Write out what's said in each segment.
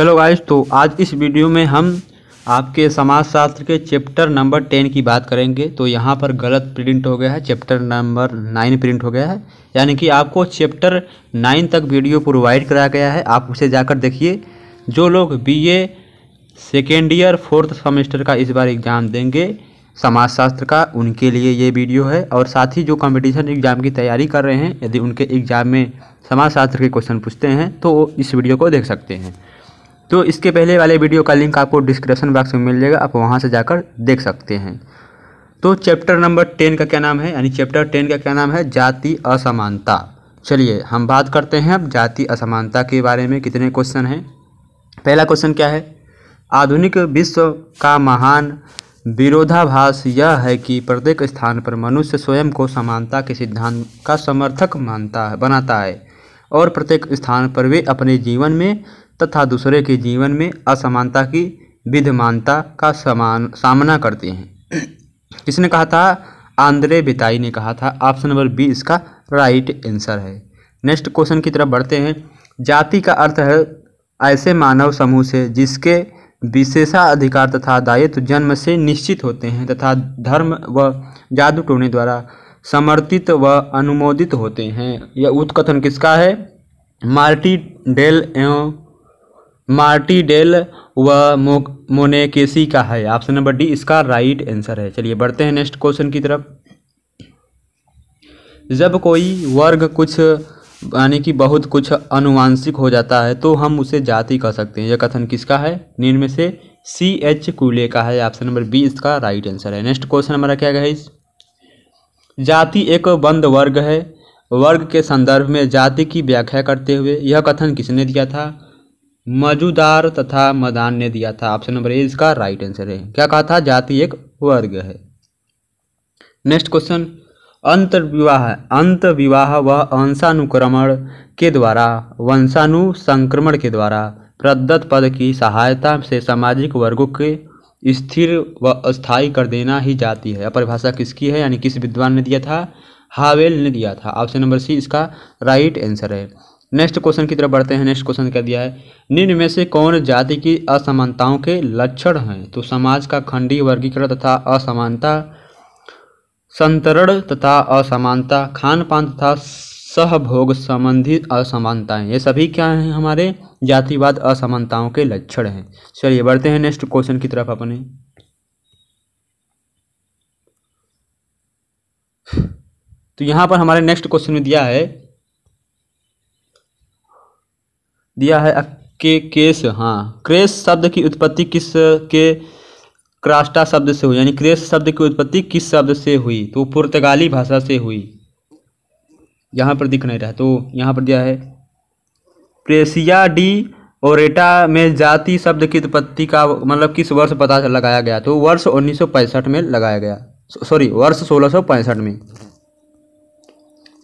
hello guys तो आज इस वीडियो में हम आपके समाजशास्त्र के चैप्टर नंबर टेन की बात करेंगे तो यहाँ पर गलत प्रिंट हो गया है चैप्टर नंबर नाइन प्रिंट हो गया है यानी कि आपको चैप्टर नाइन तक वीडियो प्रोवाइड कराया गया है आप उसे जाकर देखिए जो लोग BA second year fourth semester का इस बार एग्ज़ाम देंगे समाजशास्त्र का उनके लिए ये वीडियो है और साथ ही जो कंपटीशन एग्ज़ाम की तैयारी कर रहे हैं यदि उनके एग्ज़ाम में समाजशास्त्र के क्वेश्चन पूछते हैं तो इस वीडियो को देख सकते हैं तो इसके पहले वाले वीडियो का लिंक आपको डिस्क्रिप्शन बॉक्स में मिल जाएगा आप वहाँ से जाकर देख सकते हैं तो चैप्टर नंबर टेन का क्या नाम है यानी चैप्टर टेन का क्या नाम है जाति असमानता चलिए हम बात करते हैं अब जाति असमानता के बारे में कितने क्वेश्चन हैं पहला क्वेश्चन क्या है आधुनिक विश्व का महान विरोधाभास यह है कि प्रत्येक स्थान पर मनुष्य स्वयं को समानता के सिद्धांत का समर्थक मानता है बनाता है और प्रत्येक स्थान पर वे अपने जीवन में तथा दूसरे के जीवन में असमानता की विधमानता का समान सामना करते हैं किसने कहा था आंद्रे बिताई ने कहा था ऑप्शन नंबर बी इसका राइट आंसर है नेक्स्ट क्वेश्चन की तरफ बढ़ते हैं जाति का अर्थ है ऐसे मानव समूह से जिसके विशेषाधिकार तथा दायित्व जन्म से निश्चित होते हैं तथा धर्म व जादू टोने द्वारा समर्थित व अनुमोदित होते हैं यह उत्कथन किसका है मार्टी डेल एवं मार्टी डेल व मो, मोनेकेसी का है ऑप्शन नंबर डी इसका राइट आंसर है चलिए बढ़ते हैं नेक्स्ट क्वेश्चन की तरफ जब कोई वर्ग कुछ यानी कि बहुत कुछ अनुवांशिक हो जाता है तो हम उसे जाति कह सकते हैं यह कथन किसका है निम्न में से सी एच कूले का है ऑप्शन नंबर बी इसका राइट आंसर है नेक्स्ट क्वेश्चन हमारा क्या है इस जाति एक बंद वर्ग है वर्ग के संदर्भ में जाति की व्याख्या करते हुए यह कथन किसने दिया था मजूदार तथा मदान ने दिया था ऑप्शन नंबर ए इसका राइट आंसर है क्या कहा था जाति एक वर्ग है नेक्स्ट क्वेश्चन अंत अंत विवाह वह अंशानुक्रमण के द्वारा वंशानुसंक्रमण के द्वारा प्रदत्त पद की सहायता से सामाजिक वर्गों के स्थिर व अस्थाई कर देना ही जाती है परिभाषा किसकी है यानी किस विद्वान ने दिया था हावेल ने दिया था ऑप्शन नंबर सी इसका राइट आंसर है नेक्स्ट क्वेश्चन की तरफ बढ़ते हैं नेक्स्ट क्वेश्चन क्या दिया है निम्न में से कौन जाति की असमानताओं के लक्षण हैं तो समाज का खंडी वर्गीकरण तथा असमानता संतरण तथा असमानता खान पान तथा सहभोग संबंधित असमानताएं ये सभी क्या हैं हमारे जातिवाद असमानताओं के लक्षण हैं चलिए बढ़ते हैं नेक्स्ट क्वेश्चन की तरफ अपने तो यहाँ पर हमारे नेक्स्ट क्वेश्चन में दिया है दिया है के केस हाँ क्रेस शब्द की उत्पत्ति किस के क्रास्टा शब्द से हुई यानी क्रेश शब्द की उत्पत्ति किस शब्द से हुई तो पुर्तगाली भाषा से हुई यहाँ पर दिख नहीं रहा तो यहाँ पर दिया है प्रेसिया डी ओरेटा में जाति शब्द की उत्पत्ति का मतलब किस वर्ष पता लगाया गया तो वर्ष उन्नीस में लगाया गया सॉरी वर्ष सोलह में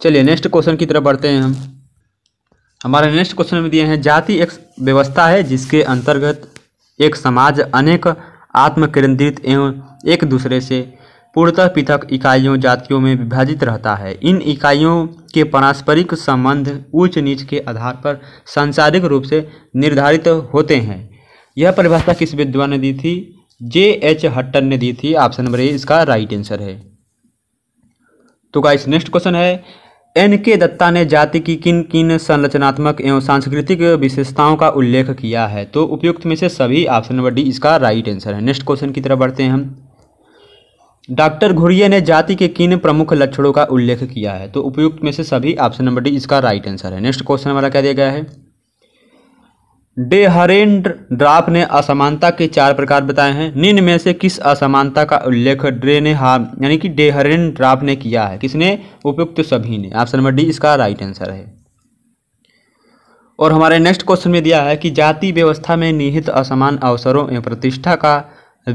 चलिए नेक्स्ट क्वेश्चन की तरफ बढ़ते हैं हम हमारे नेक्स्ट क्वेश्चन में दिए हैं जाति एक व्यवस्था है जिसके अंतर्गत एक समाज अनेक आत्म केंद्रित एवं एक दूसरे से पूर्णतः पृथक इकाइयों जातियों में विभाजित रहता है इन इकाइयों के पारस्परिक संबंध ऊंच नीच के आधार पर सांसारिक रूप से निर्धारित होते हैं यह परिभाषा किस विद्वान ने दी थी जे एच हट्टन ने दी थी ऑप्शन नंबर ए इसका राइट आंसर है तो का नेक्स्ट क्वेश्चन है एन के दत्ता ने जाति की किन किन संरचनात्मक एवं सांस्कृतिक विशेषताओं का उल्लेख किया है तो उपयुक्त में से सभी ऑप्शन नंबर डी इसका राइट आंसर है नेक्स्ट क्वेश्चन की तरफ बढ़ते हैं हम डॉक्टर घुरिया ने जाति के किन प्रमुख लक्षणों का उल्लेख किया है तो उपयुक्त में से सभी ऑप्शन नंबर डी इसका राइट आंसर है नेक्स्ट क्वेश्चन हमारा क्या दिया गया है डेहरेंड ड्राफ ने असमानता के चार प्रकार बताए हैं निम्न में से किस असमानता का उल्लेख ड्रेने हार यानी कि डेहरेंड ड्राफ ने किया है किसने उपयुक्त सभी ने ऑप्शन नंबर डी इसका राइट आंसर है और हमारे नेक्स्ट क्वेश्चन में दिया है कि जाति व्यवस्था में निहित असमान अवसरों एवं प्रतिष्ठा का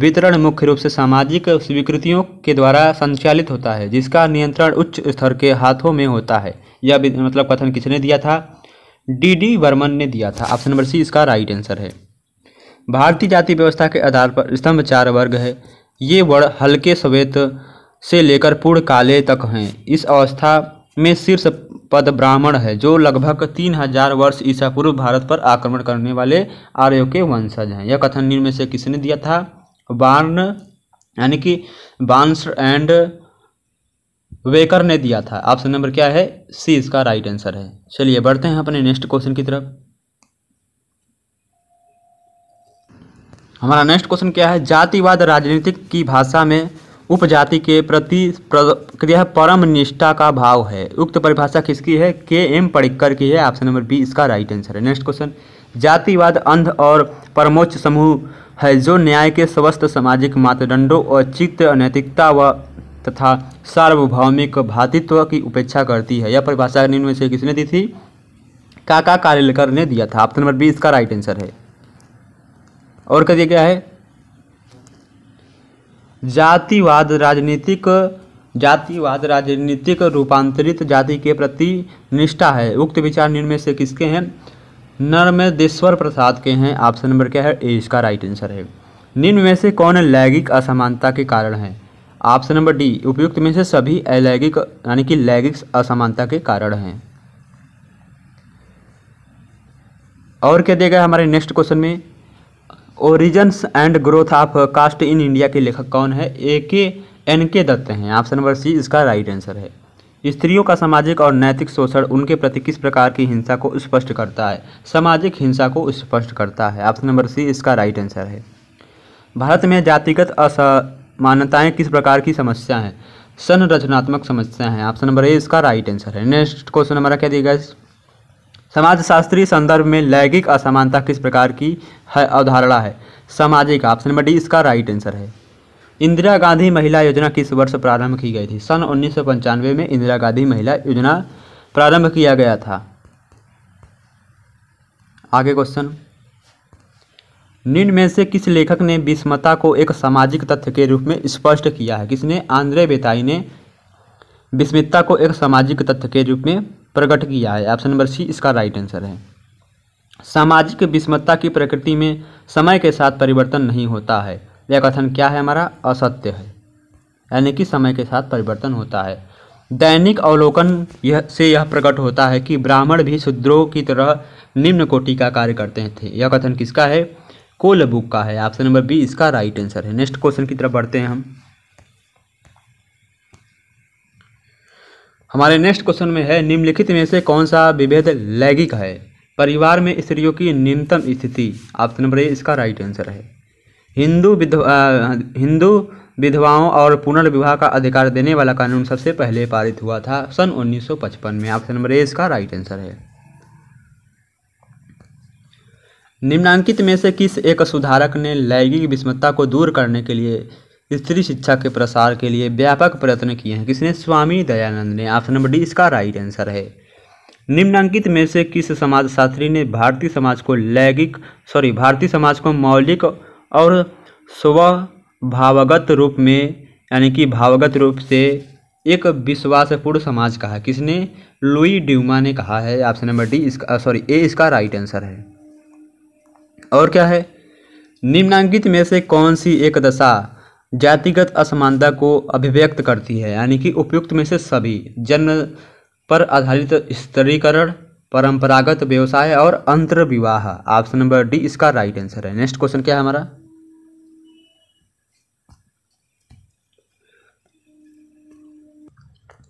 वितरण मुख्य रूप से सामाजिक स्वीकृतियों के द्वारा संचालित होता है जिसका नियंत्रण उच्च स्तर के हाथों में होता है यह मतलब कथन किसने दिया था डी डी वर्मन ने दिया था ऑप्शन नंबर सी इसका राइट आंसर है भारतीय जाति व्यवस्था के आधार पर स्तंभ चार वर्ग है ये वर्ण हल्के श्वेत से लेकर पूर्ण काले तक हैं इस अवस्था में शीर्ष पद ब्राह्मण है जो लगभग तीन हजार वर्ष ईसा पूर्व भारत पर आक्रमण करने वाले आर्यों के वंशज हैं यह कथन निम्न में से किसने दिया था बार्न यानी कि बांस एंड वेकर ने दिया था ऑप्शन नंबर क्या है सी इसका राइट आंसर है चलिए बढ़ते हैं अपने नेक्स्ट क्वेश्चन की तरफ हमारा नेक्स्ट क्वेश्चन क्या है जातिवाद राजनीतिक की भाषा में उपजाति के प्रति प्रक्रिया परम निष्ठा का भाव है उक्त परिभाषा किसकी है के एम पड़िक्कर की है ऑप्शन नंबर बी इसका राइट आंसर है नेक्स्ट क्वेश्चन जातिवाद अंध और परमोच्च समूह है जो न्याय के स्वस्थ सामाजिक मापदंडों और चित्त अनैतिकता व तथा सार्वभौमिक भातित्व की उपेक्षा करती है यह परिभाषा निम्न में से किसने दी थी काका कालेलकर ने दिया था ऑप्शन नंबर बी इसका राइट आंसर है और क्या है जातिवाद राजनीतिक जातिवाद राजनीतिक रूपांतरित जाति के प्रति निष्ठा है उक्त विचार निम्न में से किसके हैं नर्मदेश्वर प्रसाद के हैं ऑप्शन नंबर क्या है ए इसका राइट आंसर है निम्न में से कौन लैंगिक असमानता के कारण है ऑप्शन नंबर डी उपयुक्त में से सभी अलैगिक यानी कि लैगिक असमानता के कारण हैं और क्या देगा हमारे नेक्स्ट क्वेश्चन में origins and growth of caste in India के लेखक कौन है ए के एन के दत्त हैं ऑप्शन नंबर सी इसका राइट आंसर है स्त्रियों का सामाजिक और नैतिक शोषण उनके प्रति किस प्रकार की हिंसा को स्पष्ट करता है सामाजिक हिंसा को स्पष्ट करता है ऑप्शन नंबर सी इसका राइट आंसर है भारत में जातिगत अस मान्यताएं किस प्रकार की समस्या है संरचनात्मक समस्या है ऑप्शन नंबर ए इसका राइट आंसर है नेक्स्ट क्वेश्चन हमारा क्या दिएगा समाजशास्त्रीय संदर्भ में लैंगिक असमानता किस प्रकार की है अवधारणा है सामाजिक ऑप्शन नंबर डी इसका राइट आंसर है इंदिरा गांधी महिला योजना किस वर्ष प्रारंभ की गई थी सन उन्नीस में इंदिरा गांधी महिला योजना प्रारंभ किया गया था आगे क्वेश्चन निम्न में से किस लेखक ने विषमता को एक सामाजिक तथ्य के रूप में स्पष्ट किया है किसने आंद्रे बेताई ने विषमता को एक सामाजिक तथ्य के रूप में प्रकट किया है ऑप्शन नंबर सी इसका राइट आंसर है सामाजिक विषमता की प्रकृति में समय के साथ परिवर्तन नहीं होता है यह कथन क्या है हमारा असत्य है यानी कि समय के साथ परिवर्तन होता है दैनिक अवलोकन यह से यह प्रकट होता है कि ब्राह्मण भी शूद्रों की तरह निम्न कोटि का कार्य करते थे यह कथन किसका है कोलबुक का है ऑप्शन नंबर बी इसका राइट आंसर है नेक्स्ट क्वेश्चन की तरफ बढ़ते हैं हम हमारे नेक्स्ट क्वेश्चन में है निम्नलिखित में से कौन सा विभेद लैंगिक है परिवार में स्त्रियों की निम्नतम स्थिति ऑप्शन नंबर ए इसका राइट आंसर है हिंदू विधवा हिंदू विधवाओं और पुनर्विवाह का अधिकार देने वाला कानून सबसे पहले पारित हुआ था सन 1955 में ऑप्शन नंबर ए इसका राइट आंसर है निम्नांकित में से किस एक सुधारक ने लैंगिक विषमता को दूर करने के लिए स्त्री शिक्षा के प्रसार के लिए व्यापक प्रयत्न किए हैं किसने स्वामी दयानंद ने ऑप्शन नंबर डी इसका राइट आंसर है निम्नांकित में से किस समाजशास्त्री ने भारतीय समाज को लैंगिक सॉरी भारतीय समाज को मौलिक और स्वभावगत रूप में यानी कि भावगत रूप से एक विश्वासपूर्ण समाज कहा किसने लुई ड्यूमा ने कहा है ऑप्शन नंबर डी इसका सॉरी ए इसका राइट आंसर है और क्या है निम्नांकित में से कौन सी एक दशा जातिगत असमानता को अभिव्यक्त करती है यानी कि उपयुक्त में से सभी जन्म पर आधारित स्तरीकरण परंपरागत व्यवसाय और अंतर्विवाह ऑप्शन नंबर डी इसका राइट आंसर है नेक्स्ट क्वेश्चन क्या है हमारा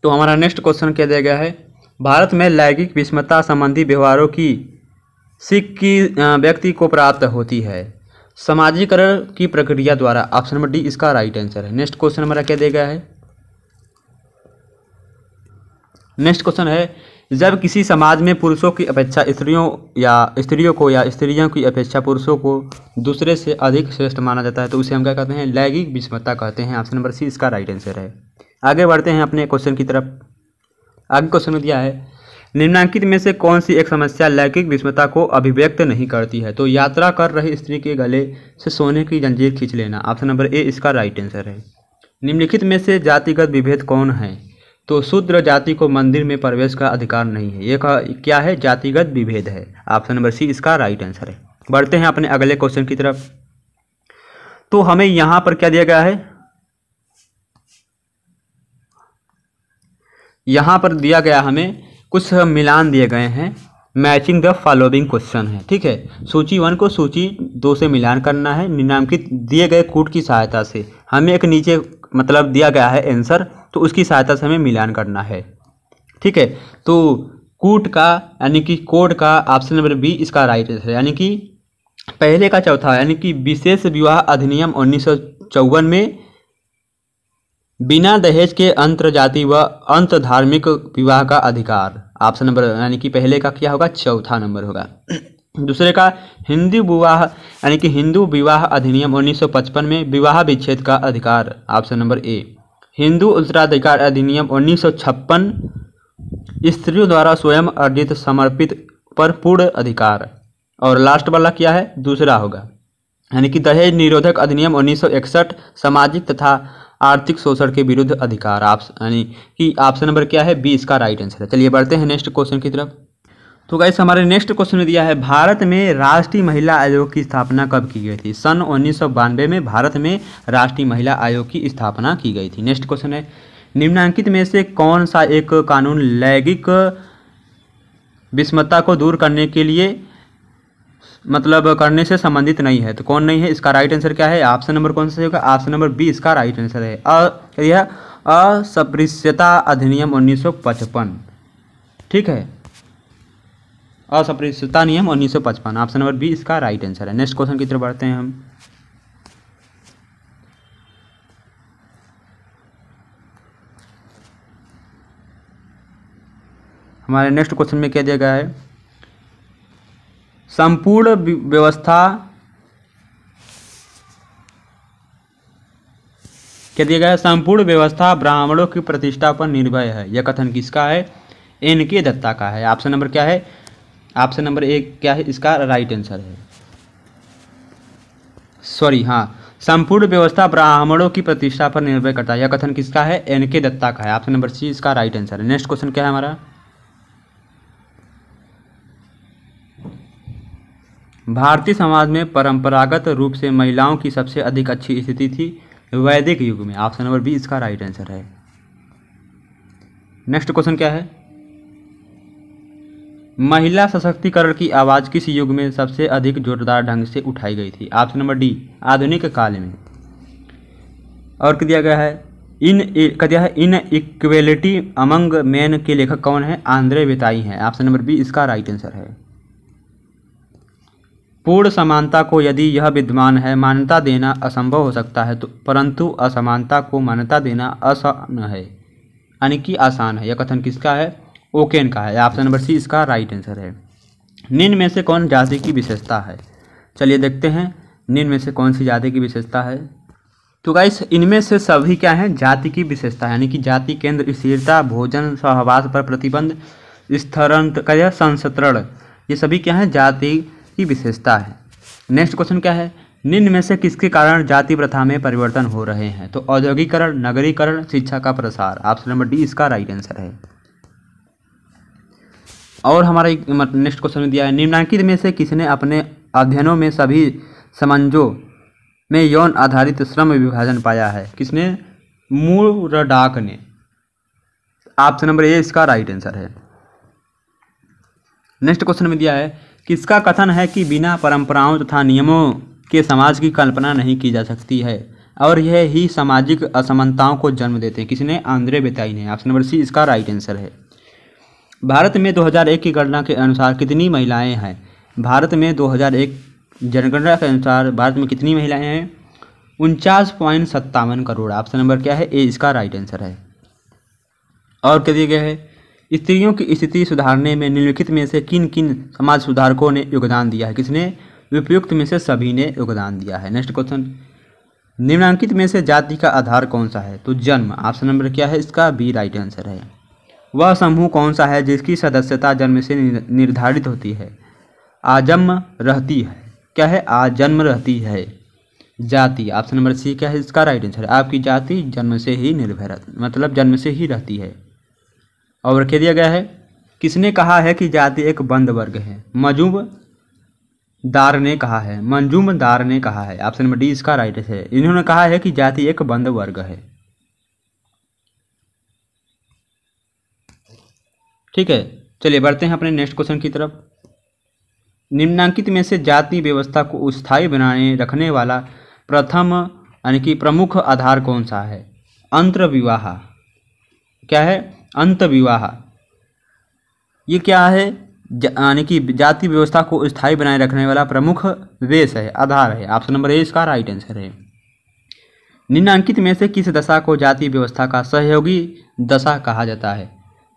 तो हमारा नेक्स्ट क्वेश्चन क्या दिया गया है भारत में लैंगिक विषमता संबंधी व्यवहारों की सिख की व्यक्ति को प्राप्त होती है समाजीकरण की प्रक्रिया द्वारा ऑप्शन नंबर डी इसका राइट आंसर है नेक्स्ट क्वेश्चन हमारा क्या देगा है नेक्स्ट क्वेश्चन है जब किसी समाज में पुरुषों की अपेक्षा स्त्रियों या स्त्रियों को या स्त्रियों की अपेक्षा पुरुषों को दूसरे से अधिक श्रेष्ठ माना जाता है तो उसे हम क्या कहते हैं लैंगिक विषमता कहते हैं ऑप्शन नंबर सी इसका राइट आंसर है आगे बढ़ते हैं अपने क्वेश्चन की तरफ आगे क्वेश्चन दिया है निम्नांकित में से कौन सी एक समस्या लैंगिक विषमता को अभिव्यक्त नहीं करती है तो यात्रा कर रही स्त्री के गले से सोने की जंजीर खींच लेना ऑप्शन नंबर ए इसका राइट आंसर है निम्नलिखित में से जातिगत विभेद कौन है तो शूद्र जाति को मंदिर में प्रवेश का अधिकार नहीं है ये क्या है जातिगत विभेद है ऑप्शन नंबर सी इसका राइट आंसर है बढ़ते हैं अपने अगले क्वेश्चन की तरफ तो हमें यहाँ पर क्या दिया गया है यहाँ पर दिया गया हमें कुछ मिलान दिए गए हैं मैचिंग द फॉलोइंग क्वेश्चन है ठीक है सूची वन को सूची दो से मिलान करना है निम्नांकित दिए गए कूट की सहायता से हमें एक नीचे मतलब दिया गया है आंसर तो उसकी सहायता से हमें मिलान करना है ठीक है तो कूट का यानी कि कोड का ऑप्शन नंबर बी इसका राइट आंसर है यानी कि पहले का चौथा यानी कि विशेष विवाह अधिनियम उन्नीस में बिना दहेज के अंतर जाति व अंत धार्मिक विवाह का अधिकार ऑप्शन नंबर यानी कि पहले का क्या होगा चौथा नंबर होगा दूसरे का हिंदू विवाह यानी कि हिंदू विवाह अधिनियम 1955 में विवाह विच्छेद का अधिकार ऑप्शन नंबर ए हिंदू उत्तराधिकार अधिनियम 1956 स्त्रियों द्वारा स्वयं अर्जित समर्पित पर पूर्ण अधिकार और लास्ट वाला क्या है दूसरा होगा यानी कि दहेज निरोधक अधिनियम 1961 सामाजिक तथा आर्थिक शोषण के विरुद्ध अधिकार आप यानी कि ऑप्शन नंबर क्या है बी इसका राइट आंसर है चलिए बढ़ते हैं नेक्स्ट क्वेश्चन की तरफ तो गाइस हमारे नेक्स्ट क्वेश्चन में दिया है भारत में राष्ट्रीय महिला आयोग की स्थापना कब की गई थी सन उन्नीस में भारत में राष्ट्रीय महिला आयोग की स्थापना की गई थी नेक्स्ट क्वेश्चन है निम्नांकित में से कौन सा एक कानून लैंगिक विषमता को दूर करने के लिए मतलब करने से संबंधित नहीं है तो कौन नहीं है इसका राइट आंसर क्या है ऑप्शन नंबर कौन सा होगा ऑप्शन नंबर बी इसका राइट आंसर है अ यह असपृश्यता अधिनियम उन्नीस ठीक है असपृश्यता नियम उन्नीस ऑप्शन नंबर बी इसका राइट आंसर है नेक्स्ट क्वेश्चन की तरफ बढ़ते हैं हम हमारे नेक्स्ट क्वेश्चन में क्या दिया गया है संपूर्ण व्यवस्था क्या दिया गया संपूर्ण व्यवस्था ब्राह्मणों की प्रतिष्ठा पर निर्भय है यह कथन किसका है एन के दत्ता का है ऑप्शन नंबर क्या है ऑप्शन नंबर एक क्या है इसका राइट आंसर है सॉरी हाँ संपूर्ण व्यवस्था ब्राह्मणों की प्रतिष्ठा पर निर्भर करता है यह कथन किसका है एन के दत्ता का है ऑप्शन नंबर सी इसका राइट आंसर है नेक्स्ट क्वेश्चन क्या है हमारा भारतीय समाज में परंपरागत रूप से महिलाओं की सबसे अधिक अच्छी स्थिति थी वैदिक युग में ऑप्शन नंबर बी इसका राइट आंसर है नेक्स्ट क्वेश्चन क्या है महिला सशक्तिकरण की आवाज़ किस युग में सबसे अधिक जोरदार ढंग से उठाई गई थी ऑप्शन नंबर डी आधुनिक काल में और क्या दिया गया है इन क्या दिया है इन इक्वेलिटी अमंग मैन के लेखक कौन है आंद्रे बेताई हैं ऑप्शन नंबर बी इसका राइट आंसर है पूर्ण समानता को यदि यह विद्यमान है मान्यता देना असंभव हो सकता है तो परंतु असमानता को मान्यता देना आसान है यानी कि आसान है यह कथन किसका है ओकेन का है ऑप्शन नंबर सी इसका राइट आंसर है निन्न में से कौन जाति की विशेषता है चलिए देखते हैं निन्न में से कौन सी जाति की विशेषता है तो गाइस इनमें से सभी क्या हैं जाति की विशेषता यानी कि जाति केंद्र स्थिरता भोजन सहवास पर प्रतिबंध स्थरण संसतरण ये सभी क्या हैं जाति की विशेषता है नेक्स्ट क्वेश्चन क्या है निम्न में से किसके कारण जाति प्रथा में परिवर्तन हो रहे हैं तो औद्योगिकरण नगरीकरण शिक्षा का प्रसार ऑप्शन नंबर डी इसका राइट आंसर है और हमारा एक नेक्स्ट क्वेश्चन दिया है निम्नांकित में से किसने अपने अध्ययनों में सभी समंजों में यौन आधारित श्रम विभाजन पाया है किसने मूरडाक ने ऑप्शन नंबर ए इसका राइट आंसर है नेक्स्ट क्वेश्चन में दिया है किसका कथन है कि बिना परंपराओं तथा नियमों के समाज की कल्पना नहीं की जा सकती है और यह ही सामाजिक असमानताओं को जन्म देते हैं किसने आंद्रे बेताई ने ऑप्शन नंबर सी इसका राइट आंसर है भारत में 2001 की गणना के अनुसार कितनी महिलाएं हैं भारत में 2001 जनगणना के अनुसार भारत में कितनी महिलाएं हैं उनचास पॉइंट सत्तावन करोड़ ऑप्शन नंबर क्या है ए इसका राइट आंसर है और कह दिया गया है स्त्रियों की स्थिति सुधारने में निम्नलिखित में से किन किन समाज सुधारकों ने योगदान दिया है किसने उपयुक्त में से सभी ने योगदान दिया है नेक्स्ट क्वेश्चन निम्नांकित में से जाति का आधार कौन सा है तो जन्म ऑप्शन नंबर क्या है इसका बी राइट आंसर है वह समूह कौन सा है जिसकी सदस्यता जन्म से निर्धारित होती है आजन्म रहती है क्या है आजन्म रहती है जाति ऑप्शन नंबर सी क्या है इसका राइट आंसर है आपकी जाति जन्म से ही निर्भर मतलब जन्म से ही रहती है और कह दिया गया है किसने कहा है कि जाति एक बंद वर्ग है मजूम दार ने कहा है मंजूम दार ने कहा है ऑप्शन नंबर डी इसका राइट है इन्होंने कहा है कि जाति एक बंद वर्ग है ठीक है चलिए बढ़ते हैं अपने नेक्स्ट क्वेश्चन की तरफ निम्नांकित में से जाति व्यवस्था को स्थायी बनाने रखने वाला प्रथम यानी कि प्रमुख आधार कौन सा है अंतर्विवाह क्या है अंत विवाह ये क्या है यानी कि जाति व्यवस्था को स्थायी बनाए रखने वाला प्रमुख वेश है आधार है ऑप्शन नंबर ए इसका राइट आंसर है निम्नांकित में से किस दशा को जाति व्यवस्था का सहयोगी दशा कहा जाता है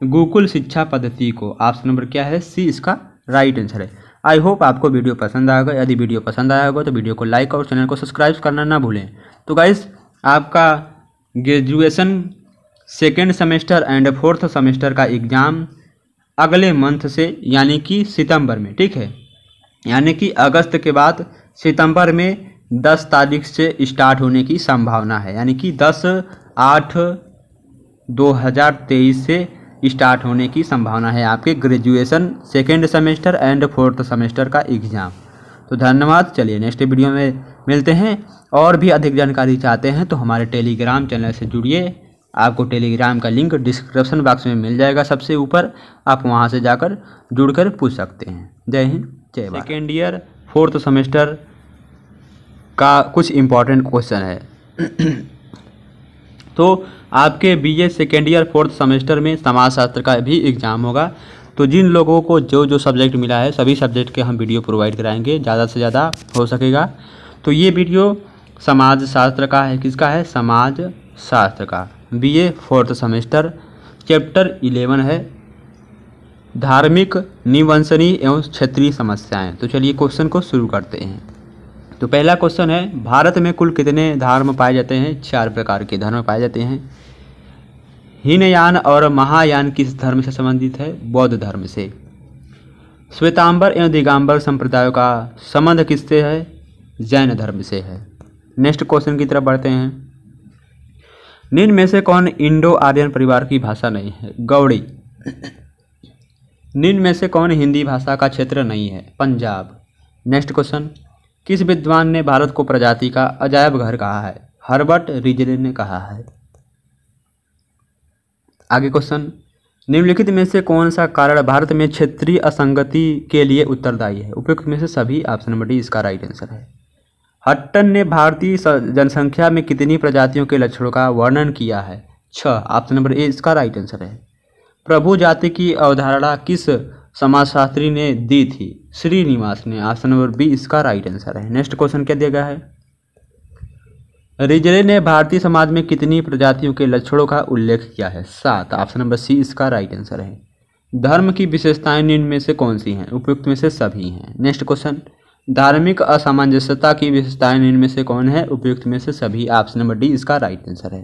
गोकुल शिक्षा पद्धति को ऑप्शन नंबर क्या है सी इसका राइट आंसर है आई होप आपको वीडियो पसंद आएगा यदि वीडियो पसंद आया होगा तो वीडियो को लाइक और चैनल को सब्सक्राइब करना ना भूलें तो गाइस आपका graduation second semester and fourth semester का एग्ज़ाम अगले मंथ से यानी कि सितंबर में ठीक है यानी कि अगस्त के बाद सितंबर में 10 तारीख से स्टार्ट होने की संभावना है यानी कि 10 आठ 2023 से स्टार्ट होने की संभावना है आपके graduation second semester and fourth semester का एग्ज़ाम तो धन्यवाद चलिए नेक्स्ट वीडियो में मिलते हैं और भी अधिक जानकारी चाहते हैं तो हमारे टेलीग्राम चैनल से जुड़िए आपको टेलीग्राम का लिंक डिस्क्रिप्शन बॉक्स में मिल जाएगा सबसे ऊपर आप वहाँ से जाकर जुड़कर पूछ सकते हैं जय हिंद जय Bharat second year fourth semester का कुछ इम्पॉर्टेंट क्वेश्चन है तो आपके B A second year fourth semester में समाजशास्त्र का भी एग्ज़ाम होगा तो जिन लोगों को जो जो सब्जेक्ट मिला है सभी सब्जेक्ट के हम वीडियो प्रोवाइड कराएंगे ज़्यादा से ज़्यादा हो सकेगा तो ये वीडियो समाजशास्त्र का है किसका है समाज शास्त्र का BA fourth semester chapter eleven है धार्मिक निवंशनी एवं क्षेत्रीय समस्याएं तो चलिए क्वेश्चन को शुरू करते हैं तो पहला क्वेश्चन है भारत में कुल कितने धर्म पाए जाते हैं चार प्रकार के धर्म पाए जाते हैं हीनयान और महायान किस धर्म से संबंधित है बौद्ध धर्म से श्वेतांबर एवं दिगाम्बर संप्रदायों का संबंध किससे है जैन धर्म से है नेक्स्ट क्वेश्चन की तरफ बढ़ते हैं निम्न में से कौन इंडो आर्यन परिवार की भाषा नहीं है गौड़ी निम्न में से कौन हिंदी भाषा का क्षेत्र नहीं है पंजाब नेक्स्ट क्वेश्चन किस विद्वान ने भारत को प्रजाति का अजायब घर कहा है हर्बर्ट रिजले ने कहा है आगे क्वेश्चन निम्नलिखित में से कौन सा कारण भारत में क्षेत्रीय असंगति के लिए उत्तरदायी है उपयुक्त में से सभी ऑप्शन नंबर डी इसका राइट आंसर है हट्टन ने भारतीय जनसंख्या में कितनी प्रजातियों के लक्षणों का वर्णन किया है छः ऑप्शन नंबर ए इसका राइट आंसर है प्रभु जाति की अवधारणा किस समाजशास्त्री ने दी थी श्रीनिवास ने ऑप्शन नंबर बी इसका राइट आंसर है नेक्स्ट क्वेश्चन क्या दिया गया है रिजरे ने भारतीय समाज में कितनी प्रजातियों के लक्षणों का उल्लेख किया है सात ऑप्शन नंबर सी इसका राइट आंसर है धर्म की विशेषताएं निम्न में से कौन सी हैं उपयुक्त में से सभी हैं नेक्स्ट क्वेश्चन धार्मिक असामंजस्यता की विशेषताएं इनमें से कौन है उपयुक्त में से सभी ऑप्शन नंबर डी इसका राइट आंसर है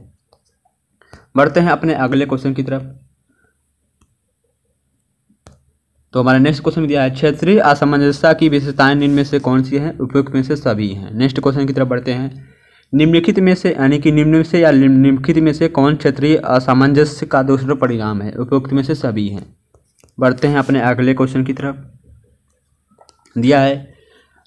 बढ़ते हैं अपने अगले क्वेश्चन की तरफ तो हमारा नेक्स्ट क्वेश्चन दिया है क्षेत्रीय असामंजस्यता की विशेषताएं इनमें से कौन सी हैं उपयुक्त में से सभी हैं नेक्स्ट क्वेश्चन की तरफ बढ़ते हैं निम्नलिखित में से यानी कि निम्न से या निम्नलिखित में से कौन क्षेत्रीय असामंजस्य का दूसरा परिणाम है उपयुक्त में से सभी हैं बढ़ते हैं अपने अगले क्वेश्चन की तरफ दिया है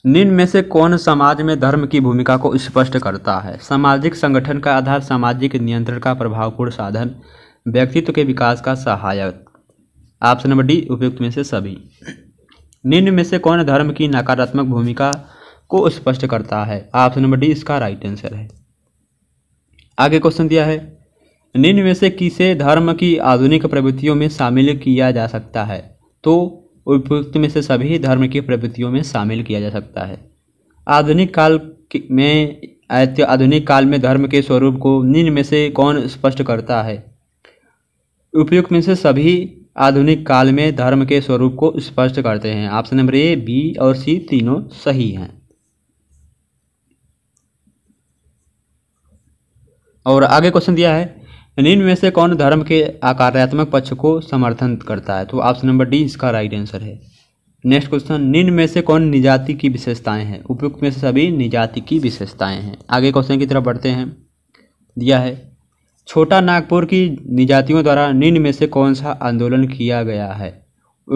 निम्न में से कौन समाज में धर्म की भूमिका को स्पष्ट करता है सामाजिक संगठन का आधार सामाजिक नियंत्रण का प्रभावपूर्ण साधन व्यक्तित्व के विकास का सहायक ऑप्शन नंबर डी उपयुक्त में से सभी निम्न में से कौन धर्म की नकारात्मक भूमिका को स्पष्ट करता है ऑप्शन नंबर डी इसका राइट आंसर है आगे क्वेश्चन दिया है निम्न में से किसे धर्म की आधुनिक प्रवृत्तियों में शामिल किया जा सकता है तो उपयुक्त में से सभी धर्म की प्रवृत्तियों में शामिल किया जा सकता है आधुनिक काल में आधुनिक काल में धर्म के स्वरूप को निम्न में से कौन स्पष्ट करता है उपयुक्त में से सभी आधुनिक काल में धर्म के स्वरूप को स्पष्ट करते हैं ऑप्शन नंबर ए बी और सी तीनों सही हैं और आगे क्वेश्चन दिया है इनमें से कौन धर्म के आकारात्मक पक्ष को समर्थन करता है तो ऑप्शन नंबर डी इसका राइट आंसर है नेक्स्ट क्वेश्चन निम्न में से कौन निजाति की विशेषताएं हैं उपयुक्त में से सभी निजाति की विशेषताएं हैं आगे क्वेश्चन की तरफ बढ़ते हैं दिया है छोटा नागपुर की निजातियों द्वारा निम्न में से कौन सा आंदोलन किया गया है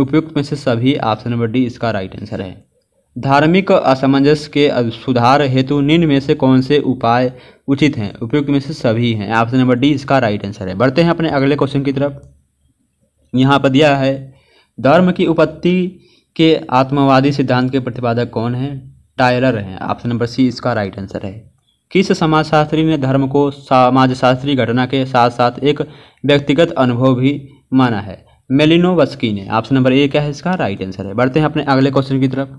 उपयुक्त में से सभी ऑप्शन नंबर डी इसका राइट आंसर है धार्मिक असमंजस के सुधार हेतु निम्न में से कौन से उपाय उचित हैं उपयुक्त में से सभी हैं ऑप्शन नंबर डी इसका राइट आंसर है बढ़ते हैं अपने अगले क्वेश्चन की तरफ यहाँ पर दिया है धर्म की उपत्ति के आत्मवादी सिद्धांत के प्रतिपादक कौन है टायलर हैं ऑप्शन नंबर सी इसका राइट आंसर है किस समाजशास्त्री ने धर्म को समाजशास्त्री घटना के साथ साथ एक व्यक्तिगत अनुभव भी माना है मेलिनोवस्की ने ऑप्शन नंबर ए क्या है इसका राइट आंसर है बढ़ते हैं अपने अगले क्वेश्चन की तरफ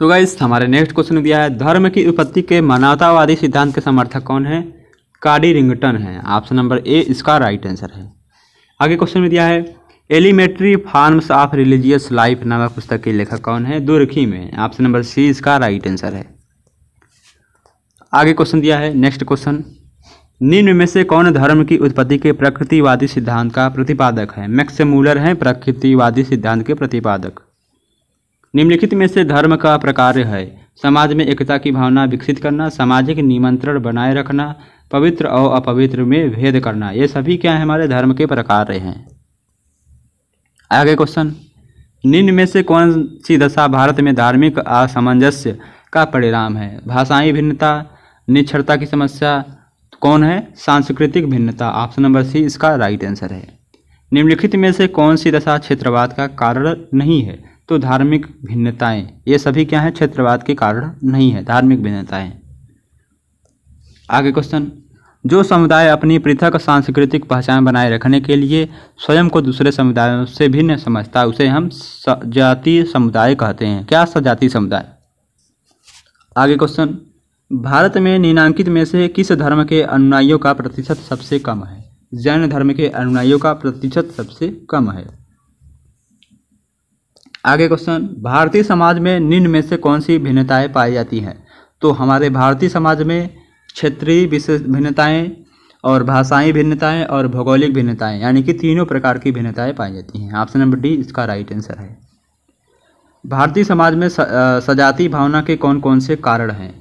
तो गाइस हमारे नेक्स्ट क्वेश्चन दिया है धर्म की उत्पत्ति के मानवतावादी सिद्धांत के समर्थक कौन है कार्डी रिंगटन है ऑप्शन नंबर ए इसका राइट आंसर है आगे क्वेश्चन में दिया है elementary forms of religious life नामक पुस्तक के लेखक कौन है दुर्खी में ऑप्शन नंबर सी इसका राइट आंसर है आगे क्वेश्चन दिया है नेक्स्ट क्वेश्चन निम्न में से कौन धर्म की उत्पत्ति के प्रकृतिवादी सिद्धांत का प्रतिपादक है मैक्स मूलर है प्रकृतिवादी सिद्धांत के प्रतिपादक निम्नलिखित में से धर्म का प्रकार है समाज में एकता की भावना विकसित करना सामाजिक निमंत्रण बनाए रखना पवित्र और अपवित्र में भेद करना ये सभी क्या है हमारे धर्म के प्रकार हैं आगे क्वेश्चन निम्न में से कौन सी दशा भारत में धार्मिक असामंजस्य का परिणाम है भाषाई भिन्नता निक्षरता की समस्या कौन है सांस्कृतिक भिन्नता ऑप्शन नंबर सी इसका राइट आंसर है निम्नलिखित में से कौन सी दशा क्षेत्रवाद का कारण नहीं है तो धार्मिक भिन्नताएं ये सभी क्या है क्षेत्रवाद के कारण नहीं है धार्मिक भिन्नताएं आगे क्वेश्चन जो समुदाय अपनी पृथक सांस्कृतिक पहचान बनाए रखने के लिए स्वयं को दूसरे समुदायों से भिन्न समझता है उसे हम जाति समुदाय कहते हैं क्या सजाति समुदाय आगे क्वेश्चन भारत में निनांकित में से किस धर्म के अनुयायियों का प्रतिशत सबसे कम है जैन धर्म के अनुयायियों का प्रतिशत सबसे कम है आगे क्वेश्चन भारतीय समाज में निम्न में से कौन सी भिन्नताएं पाई जाती हैं तो हमारे भारतीय समाज में क्षेत्रीय विशेष भिन्नताएं और भाषाई भिन्नताएं और भौगोलिक भिन्नताएं यानी कि तीनों प्रकार की भिन्नताएं पाई जाती हैं ऑप्शन नंबर डी इसका राइट आंसर है भारतीय समाज में सजाती भावना के कौन कौन से कारण हैं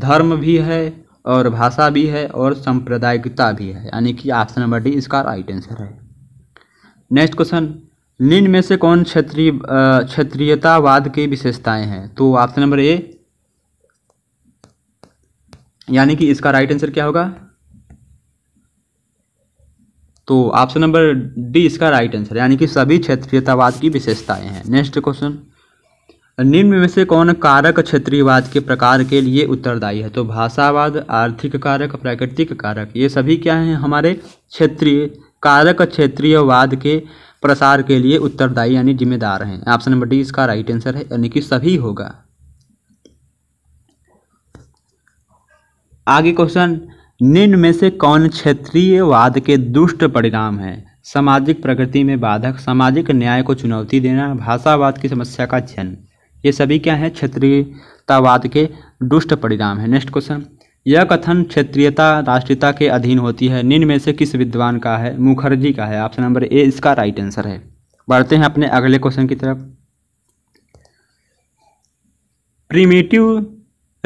धर्म भी है और भाषा भी है और सांप्रदायिकता भी है यानी कि ऑप्शन नंबर डी इसका राइट आंसर है नेक्स्ट क्वेश्चन निम्न में से कौन क्षेत्रीय क्षेत्रीयतावाद की विशेषताएं हैं तो ऑप्शन नंबर ए यानी कि इसका राइट आंसर क्या होगा तो ऑप्शन नंबर डी इसका राइट आंसर यानी कि सभी क्षेत्रीयतावाद की विशेषताएं हैं नेक्स्ट क्वेश्चन निम्न में से कौन कारक क्षेत्रीयवाद के प्रकार के लिए उत्तरदायी है तो भाषावाद आर्थिक कारक प्राकृतिक कारक ये सभी क्या हैं हमारे क्षेत्रीय कारक क्षेत्रीयवाद के प्रसार के लिए उत्तरदायी यानी जिम्मेदार हैं ऑप्शन नंबर डी इसका राइट आंसर है यानी कि सभी होगा आगे क्वेश्चन निम्न में से कौन क्षेत्रीय वाद के दुष्ट परिणाम है सामाजिक प्रगति में बाधक सामाजिक न्याय को चुनौती देना भाषावाद की समस्या का चयन ये सभी क्या है क्षेत्रीयतावाद के दुष्ट परिणाम है नेक्स्ट क्वेश्चन यह कथन क्षेत्रीयता राष्ट्रीयता के अधीन होती है निम्न में से किस विद्वान का है मुखर्जी का है ऑप्शन नंबर ए इसका राइट आंसर है बढ़ते हैं अपने अगले क्वेश्चन की तरफ प्रीमेटिव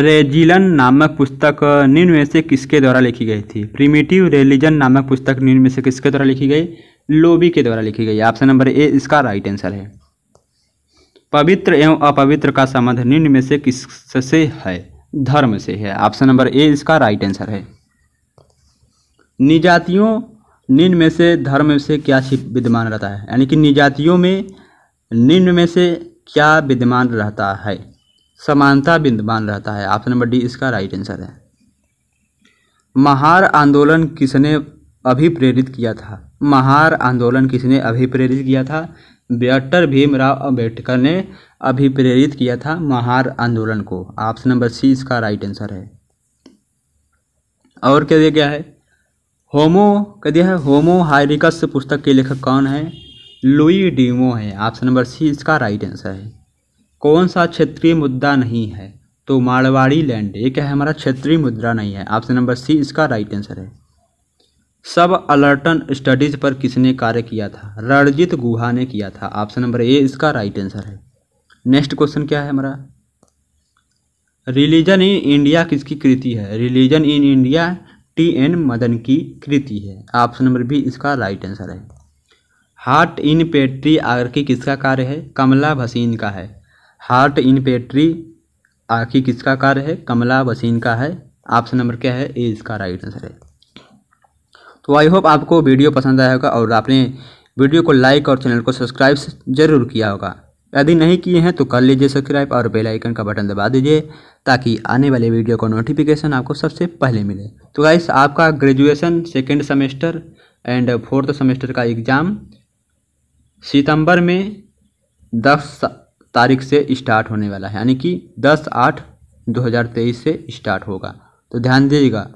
रेजिलन नामक पुस्तक निम्न में से किसके द्वारा लिखी गई थी प्रीमेटिव रेलिजन नामक पुस्तक निम्न में से किसके द्वारा लिखी गई लोबी के द्वारा लिखी गई ऑप्शन नंबर ए इसका राइट आंसर है पवित्र एवं अपवित्र का संबंध निम्न में से किससे है धर्म से है ऑप्शन नंबर ए इसका राइट आंसर है निजातियों निम्न में से धर्म से क्या विद्यमान रहता है यानी कि निजातियों में निम्न में से क्या विद्यमान रहता है समानता विद्यमान रहता है ऑप्शन नंबर डी इसका राइट आंसर है महार आंदोलन किसने अभिप्रेरित किया था महार आंदोलन किसने अभिप्रेरित किया था डॉक्टर भीमराव अंबेडकर ने अभिप्रेरित किया था महार आंदोलन को ऑप्शन नंबर सी इसका राइट आंसर है और क्या दिया गया है होमो कह दिया है होमो हायरिकस पुस्तक के लेखक कौन है लुई डीमो है ऑप्शन नंबर सी इसका राइट आंसर है कौन सा क्षेत्रीय मुद्दा नहीं है तो मारवाड़ी लैंड ये क्या है हमारा क्षेत्रीय मुद्रा नहीं है ऑप्शन नंबर सी इसका राइट आंसर है सब अलर्टन स्टडीज पर किसने कार्य किया था रणजीत गुहा ने किया था ऑप्शन नंबर ए इसका राइट आंसर है नेक्स्ट क्वेश्चन क्या है हमारा रिलीजन इन इंडिया किसकी कृति है religion in India T N Madan की कृति है ऑप्शन नंबर बी इसका राइट आंसर है हार्ट इन पेट्री आखिर किसका कार्य है कमला भसीन का है हार्ट इन पेट्री आखिर किसका कार्य है कमला भसीन का है ऑप्शन नंबर क्या है ए इसका राइट आंसर है तो आई होप आपको वीडियो पसंद आया होगा और आपने वीडियो को लाइक और चैनल को सब्सक्राइब जरूर किया होगा यदि नहीं किए हैं तो कर लीजिए सब्सक्राइब और बेल आइकन का बटन दबा दीजिए ताकि आने वाले वीडियो का नोटिफिकेशन आपको सबसे पहले मिले तो गाइस आपका graduation second semester and fourth semester का एग्ज़ाम सितंबर में दस तारीख से स्टार्ट होने वाला है यानी कि दस आठ 2023 से स्टार्ट होगा तो ध्यान दीजिएगा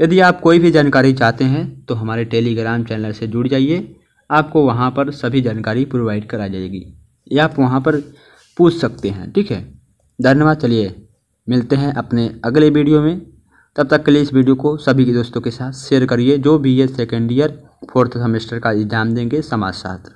यदि आप कोई भी जानकारी चाहते हैं तो हमारे टेलीग्राम चैनल से जुड़ जाइए आपको वहाँ पर सभी जानकारी प्रोवाइड करा जाएगी या आप वहाँ पर पूछ सकते हैं ठीक है धन्यवाद चलिए मिलते हैं अपने अगले वीडियो में तब तक के लिए इस वीडियो को सभी के दोस्तों के साथ शेयर करिए जो B A second year fourth semester का एग्ज़ाम देंगे समाजशास्त्र